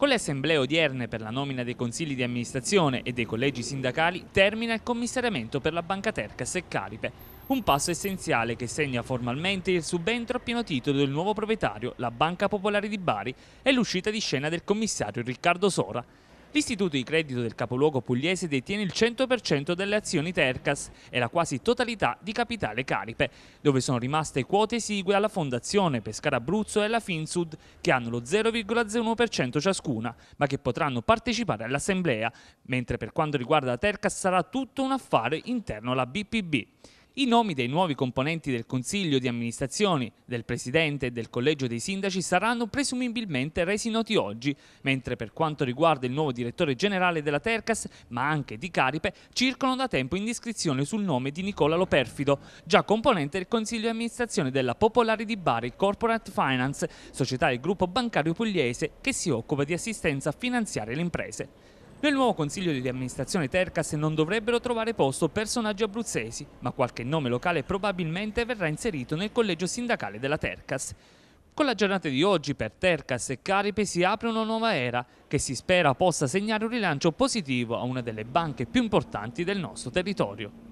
Con le assemblee odierne per la nomina dei consigli di amministrazione e dei collegi sindacali termina il commissariamento per la Banca terca e un passo essenziale che segna formalmente il subentro a pieno titolo del nuovo proprietario, la Banca Popolare di Bari, e l'uscita di scena del commissario Riccardo Sora. L'istituto di credito del capoluogo pugliese detiene il 100% delle azioni Tercas e la quasi totalità di Capitale Caripe, dove sono rimaste quote esigue alla Fondazione Pescara Abruzzo e alla Finsud, che hanno lo 0,01% ciascuna, ma che potranno partecipare all'assemblea, mentre per quanto riguarda Tercas sarà tutto un affare interno alla BPB. I nomi dei nuovi componenti del Consiglio di amministrazione, del Presidente e del Collegio dei Sindaci saranno presumibilmente resi noti oggi, mentre per quanto riguarda il nuovo direttore generale della Tercas, ma anche di Caripe, circolano da tempo indiscrezioni sul nome di Nicola Loperfido, già componente del Consiglio di amministrazione della Popolari di Bari Corporate Finance, società del gruppo bancario pugliese che si occupa di assistenza finanziaria alle imprese. Nel nuovo consiglio di amministrazione Tercas non dovrebbero trovare posto personaggi abruzzesi, ma qualche nome locale probabilmente verrà inserito nel collegio sindacale della Tercas. Con la giornata di oggi per Tercas e Caripe si apre una nuova era che si spera possa segnare un rilancio positivo a una delle banche più importanti del nostro territorio.